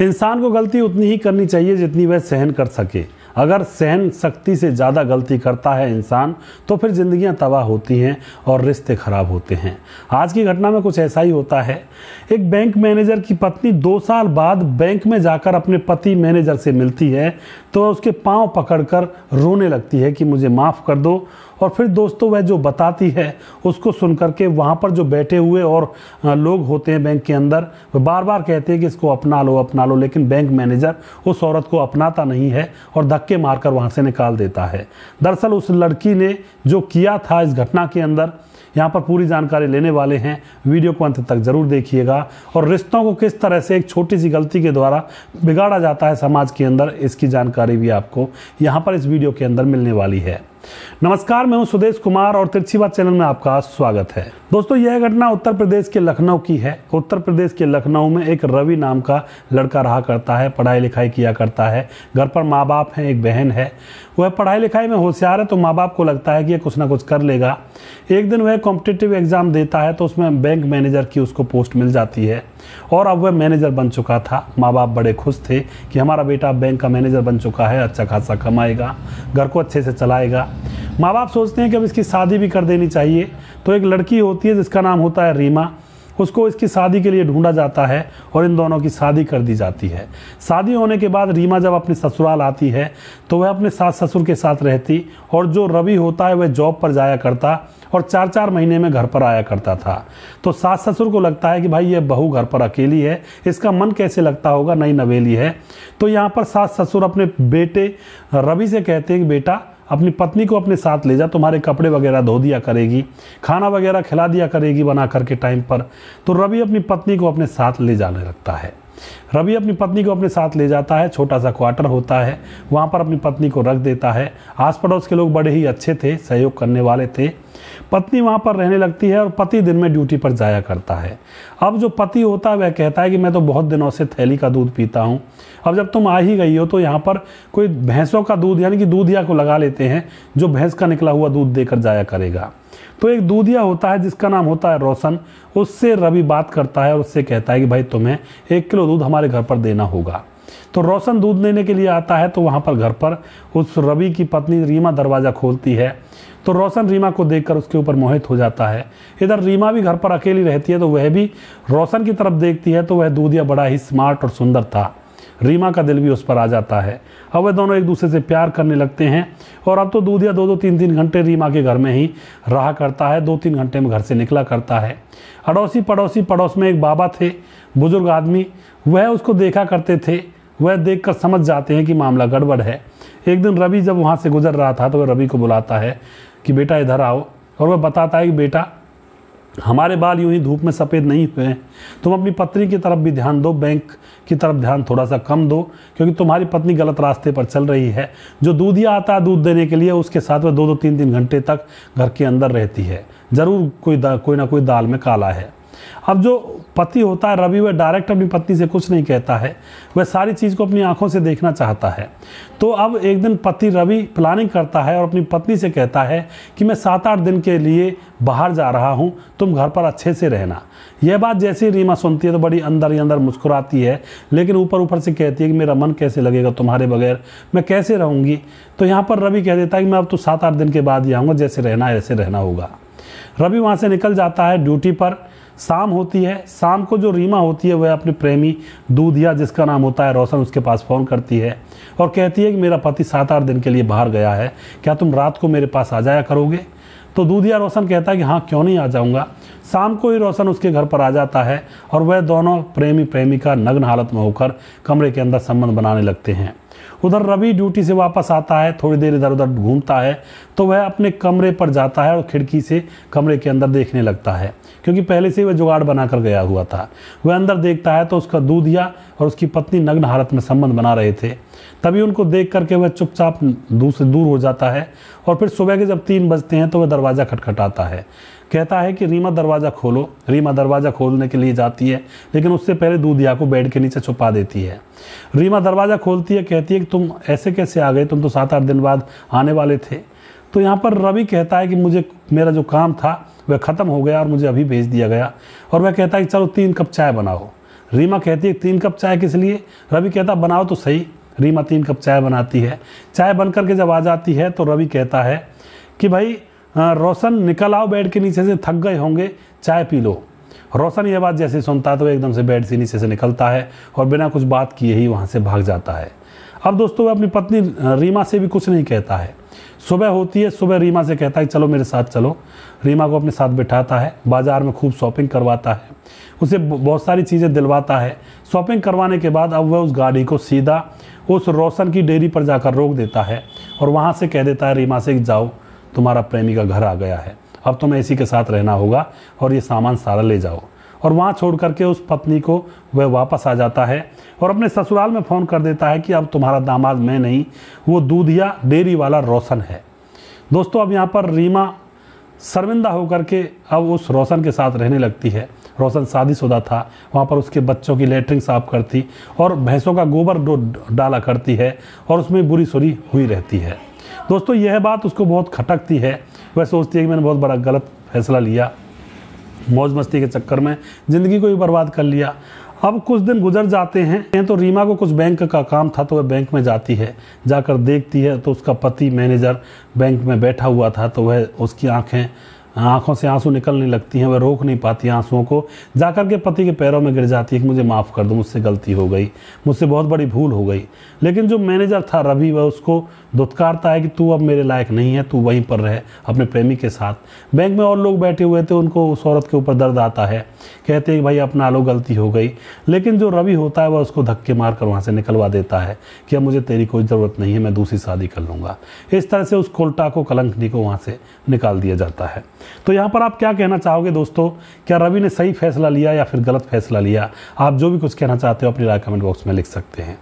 इंसान को गलती उतनी ही करनी चाहिए जितनी वह सहन कर सके अगर सहन शक्ति से ज़्यादा गलती करता है इंसान तो फिर ज़िंदियाँ तबाह होती हैं और रिश्ते ख़राब होते हैं आज की घटना में कुछ ऐसा ही होता है एक बैंक मैनेजर की पत्नी दो साल बाद बैंक में जाकर अपने पति मैनेजर से मिलती है तो उसके पाँव पकड़कर रोने लगती है कि मुझे माफ़ कर दो और फिर दोस्तों वह जो बताती है उसको सुन करके वहाँ पर जो बैठे हुए और लोग होते हैं बैंक के अंदर वह बार बार कहते हैं कि इसको अपना लो अपना लो लेकिन बैंक मैनेजर उस औरत को अपनाता नहीं है और धक्के मारकर वहाँ से निकाल देता है दरअसल उस लड़की ने जो किया था इस घटना के अंदर यहाँ पर पूरी जानकारी लेने वाले हैं वीडियो को अंत तक जरूर देखिएगा और रिश्तों को किस तरह से एक छोटी सी गलती के द्वारा बिगाड़ा जाता है समाज के अंदर इसकी जानकारी भी आपको यहाँ पर इस वीडियो के अंदर मिलने वाली है नमस्कार मैं हूं सुदेश कुमार और तिरछी बात चैनल में आपका स्वागत है दोस्तों यह घटना उत्तर प्रदेश के लखनऊ की है उत्तर प्रदेश के लखनऊ में एक रवि नाम का लड़का रहा करता है पढ़ाई लिखाई किया करता है घर पर माँ बाप हैं एक बहन है वह पढ़ाई लिखाई में होशियार है तो माँ बाप को लगता है कि यह कुछ ना कुछ कर लेगा एक दिन वह कॉम्पिटेटिव एग्ज़ाम देता है तो उसमें बैंक मैनेजर की उसको पोस्ट मिल जाती है और अब वह मैनेजर बन चुका था माँ बाप बड़े खुश थे कि हमारा बेटा बैंक का मैनेजर बन चुका है अच्छा खासा कमाएगा घर को अच्छे से चलाएगा माँ बाप सोचते हैं कि अब इसकी शादी भी कर देनी चाहिए तो एक लड़की होती है जिसका नाम होता है रीमा उसको इसकी शादी के लिए ढूंढा जाता है और इन दोनों की शादी कर दी जाती है शादी होने के बाद रीमा जब अपने ससुराल आती है तो वह अपने सास ससुर के साथ रहती और जो रवि होता है वह जॉब पर जाया करता और चार चार महीने में घर पर आया करता था तो सास ससुर को लगता है कि भाई यह बहू घर पर अकेली है इसका मन कैसे लगता होगा नई नवेली है तो यहाँ पर सास ससुर अपने बेटे रवि से कहते हैं कि बेटा अपनी पत्नी को अपने साथ ले जा तुम्हारे कपड़े वगैरह धो दिया करेगी खाना वगैरह खिला दिया करेगी बना करके टाइम पर तो रवि अपनी पत्नी को अपने साथ ले जाने लगता है रवि अपनी पत्नी को अपने साथ ले जाता है छोटा सा क्वार्टर होता है वहाँ पर अपनी पत्नी को रख देता है आस पड़ोस के लोग बड़े ही अच्छे थे सहयोग करने वाले थे पत्नी वहाँ पर रहने लगती है और पति दिन में ड्यूटी पर जाया करता है अब जो पति होता है वह कहता है कि मैं तो बहुत दिनों से थैली का दूध पीता हूँ अब जब तुम आ ही गई हो तो यहाँ पर कोई भैंसों का दूध यानी कि दूधिया को लगा लेते हैं जो भैंस का निकला हुआ दूध देकर जाया करेगा तो एक दूधिया होता है जिसका नाम होता है रोशन उससे रवि बात करता है और उससे कहता है कि भाई तुम्हें एक किलो दूध हमारे घर पर देना होगा तो रोशन दूध लेने के लिए आता है तो वहाँ पर घर पर उस रवि की पत्नी रीमा दरवाज़ा खोलती है तो रोशन रीमा को देखकर उसके ऊपर मोहित हो जाता है इधर रीमा भी घर पर अकेली रहती है तो वह भी रोशन की तरफ देखती है तो वह दूधिया बड़ा ही स्मार्ट और सुंदर था रीमा का दिल भी उस पर आ जाता है अब वे दोनों एक दूसरे से प्यार करने लगते हैं और अब तो या दो दो तीन तीन घंटे रीमा के घर में ही रहा करता है दो तीन घंटे में घर से निकला करता है अड़ोसी पड़ोसी पड़ोस में एक बाबा थे बुजुर्ग आदमी वह उसको देखा करते थे वह देख समझ जाते हैं कि मामला गड़बड़ है एक दिन रवि जब वहाँ से गुजर रहा था तो वह रवि को बुलाता है कि बेटा इधर आओ और वह बताता है कि बेटा हमारे बाल यूं ही धूप में सफ़ेद नहीं हुए हैं तुम अपनी पत्नी की तरफ भी ध्यान दो बैंक की तरफ ध्यान थोड़ा सा कम दो क्योंकि तुम्हारी पत्नी गलत रास्ते पर चल रही है जो दूधिया आता है दूध देने के लिए उसके साथ वह दो दो तीन तीन घंटे तक घर के अंदर रहती है ज़रूर कोई कोई ना कोई दाल में काला है अब जो पति होता है रवि वह डायरेक्ट अपनी पत्नी से कुछ नहीं कहता है वह सारी चीज़ को अपनी आंखों से देखना चाहता है तो अब एक दिन पति रवि प्लानिंग करता है और अपनी पत्नी से कहता है कि मैं सात आठ दिन के लिए बाहर जा रहा हूँ तुम घर पर अच्छे से रहना यह बात जैसे ही रीमा सुनती है तो बड़ी अंदर ही अंदर मुस्कुराती है लेकिन ऊपर ऊपर से कहती है कि मेरा मन कैसे लगेगा तुम्हारे बगैर मैं कैसे रहूँगी तो यहाँ पर रवि कह देता है कि मैं अब तो सात आठ दिन के बाद ही आऊँगा जैसे रहना है ऐसे रहना होगा रवि वहाँ से निकल जाता है ड्यूटी पर शाम होती है शाम को जो रीमा होती है वह अपने प्रेमी दूधिया जिसका नाम होता है रोशन उसके पास फ़ोन करती है और कहती है कि मेरा पति सात आठ दिन के लिए बाहर गया है क्या तुम रात को मेरे पास आ जाया करोगे तो दूधिया रोशन कहता है कि हाँ क्यों नहीं आ जाऊँगा शाम को ही रोशन उसके घर पर आ जाता है और वह दोनों प्रेमी प्रेमिका नग्न हालत में होकर कमरे के अंदर संबंध बनाने लगते हैं उधर रवि ड्यूटी से वापस आता है थोड़ी देर इधर उधर घूमता है तो वह अपने कमरे पर जाता है और खिड़की से कमरे के अंदर देखने लगता है क्योंकि पहले से वह जुगाड़ बनाकर गया हुआ था वह अंदर देखता है तो उसका दूधिया और उसकी पत्नी नग्न हालत में संबंध बना रहे थे तभी उनको देख करके वह चुपचाप दूर से दूर हो जाता है और फिर सुबह के जब तीन बजते हैं तो वह दरवाज़ा खटखटाता है कहता है कि रीमा दरवाज़ा खोलो रीमा दरवाज़ा खोलने के लिए जाती है लेकिन उससे पहले दूधिया को बेड के नीचे छुपा देती है रीमा दरवाज़ा खोलती है कहती है कि तुम ऐसे कैसे आ गए तुम तो सात आठ दिन बाद आने वाले थे तो यहाँ पर रवि कहता है कि मुझे मेरा जो काम था वह ख़त्म हो गया और मुझे अभी भेज दिया गया और वह कहता है कि चलो तीन कप चाय बनाओ रीमा कहती है तीन कप चाय किस लिए रवि कहता बनाओ तो सही रीमा तीन कप चाय बनाती है चाय बन करके जब आ जाती है तो रवि कहता है कि भाई हाँ, रोशन निकल आओ बेड के नीचे से थक गए होंगे चाय पी लो रोशन ये बात जैसे सुनता है तो एकदम से बेड से नीचे से निकलता है और बिना कुछ बात किए ही वहाँ से भाग जाता है अब दोस्तों वह अपनी पत्नी रीमा से भी कुछ नहीं कहता है सुबह होती है सुबह रीमा से कहता है चलो मेरे साथ चलो रीमा को अपने साथ बिठाता है बाज़ार में खूब शॉपिंग करवाता है उसे बहुत सारी चीज़ें दिलवाता है शॉपिंग करवाने के बाद अब वह उस गाड़ी को सीधा उस रोशन की डेयरी पर जाकर रोक देता है और वहाँ से कह देता है रीमा से जाओ तुम्हारा प्रेमी का घर आ गया है अब तुम्हें इसी के साथ रहना होगा और ये सामान सारा ले जाओ और वहाँ छोड़ करके उस पत्नी को वह वापस आ जाता है और अपने ससुराल में फ़ोन कर देता है कि अब तुम्हारा दामाद मैं नहीं वो दूधिया डेरी वाला रोशन है दोस्तों अब यहाँ पर रीमा शर्मिंदा होकर के अब उस रोशन के साथ रहने लगती है रोशन शादीशुदा था वहाँ पर उसके बच्चों की लेटरिन साफ करती और भैंसों का गोबर डाला करती है और उसमें बुरी सुरी हुई रहती है दोस्तों यह बात उसको बहुत खटकती है वह सोचती है कि मैंने बहुत बड़ा गलत फैसला लिया मौज मस्ती के चक्कर में ज़िंदगी को भी बर्बाद कर लिया अब कुछ दिन गुजर जाते हैं तो रीमा को कुछ बैंक का काम था तो वह बैंक में जाती है जाकर देखती है तो उसका पति मैनेजर बैंक में बैठा हुआ था तो वह उसकी आँखें आंखों से आंसू निकलने लगती हैं वह रोक नहीं पाती आंसुओं को जाकर के पति के पैरों में गिर जाती है कि मुझे माफ़ कर दो मुझसे गलती हो गई मुझसे बहुत बड़ी भूल हो गई लेकिन जो मैनेजर था रवि वह उसको दुत्कारता है कि तू अब मेरे लायक नहीं है तू वहीं पर रहे अपने प्रेमी के साथ बैंक में और लोग बैठे हुए थे उनको उस औरत के ऊपर दर्द आता है कहते हैं कि भाई अपना आलो गलती हो गई लेकिन जो रवि होता है वह उसको धक्के मार कर वहाँ से निकलवा देता है कि अब मुझे तेरी कोई ज़रूरत नहीं है मैं दूसरी शादी कर लूँगा इस तरह से उस कोल्टा को कलंकनी को वहाँ से निकाल दिया जाता है तो यहाँ पर आप क्या कहना चाहोगे दोस्तों क्या रवि ने सही फैसला लिया या फिर गलत फैसला लिया आप जो भी कुछ कहना चाहते हो अपनी राय कमेंट बॉक्स में लिख सकते हैं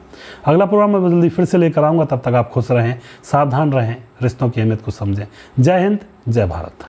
अगला प्रोग्राम मैं जल्दी फिर से लेकर आऊँगा तब तक आप खुश रहें सावधान रहें रिश्तों की अहमियत को समझें जय हिंद जय भारत